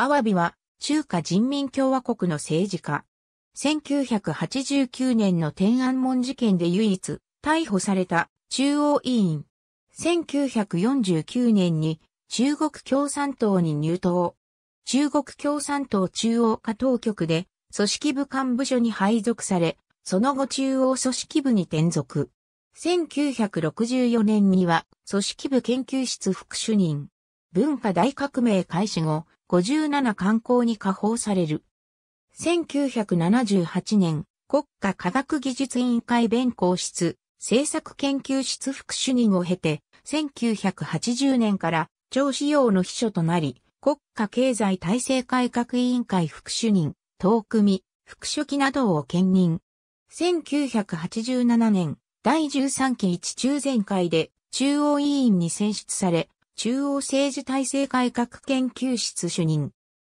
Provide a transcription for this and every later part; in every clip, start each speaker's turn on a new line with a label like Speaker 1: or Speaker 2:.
Speaker 1: アワビは
Speaker 2: 中華人民共和国の政治家。1989年の天安門事件で唯一逮捕された中央委員。1949年に中国共産党に入党。中国共産党中央課当局で組織部幹部署に配属され、その後中央組織部に転属。1964年には組織部研究室副主任。文化大革命開始後、57観光に加放される。1978年、国家科学技術委員会弁公室、政策研究室副主任を経て、1980年から長志用の秘書となり、国家経済体制改革委員会副主任、東組、副書記などを兼任。1987年、第13期一中全会で中央委員に選出され、中央政治体制改革研究室主任。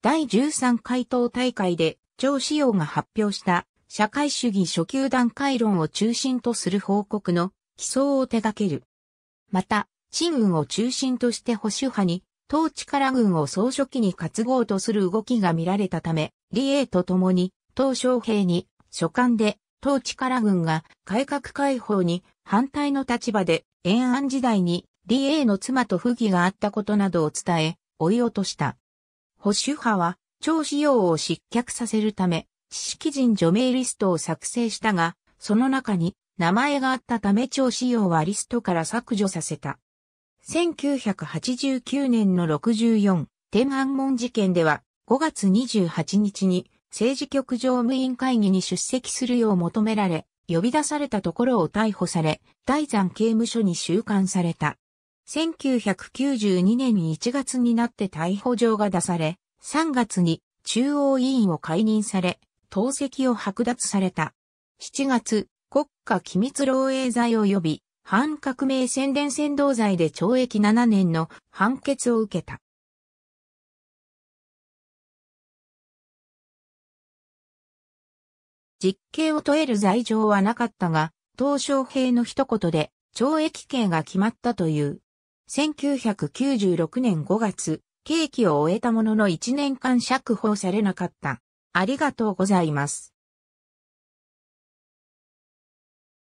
Speaker 2: 第13回答大会で、張志陽が発表した社会主義初級段階論を中心とする報告の起草を手掛ける。また、新軍を中心として保守派に、統治から軍を総書記に担ごうとする動きが見られたため、李英と共に、党小平に、書簡で、統治から軍が改革開放に反対の立場で、延安時代に李 a の妻と不義があったことなどを伝え、追い落とした。保守派は、張子陽を失脚させるため、知識人除名リストを作成したが、その中に名前があったため張子陽はリストから削除させた。1989年の64、天安門事件では、5月28日に政治局常務委員会議に出席するよう求められ、呼び出されたところを逮捕され、大山刑務所に収監された。1992年1月になって逮捕状が出され、3月に中央委員を解任され、党籍を剥奪された。7月、国家機密漏洩罪及び反革命宣伝扇動罪で懲役7年の判決を受けた。
Speaker 1: 実刑を問える罪状
Speaker 2: はなかったが、東小平の一言で懲役刑が決まったという。1996年5月、刑期を終えたものの1年間釈放されなかった。ありがとうございます。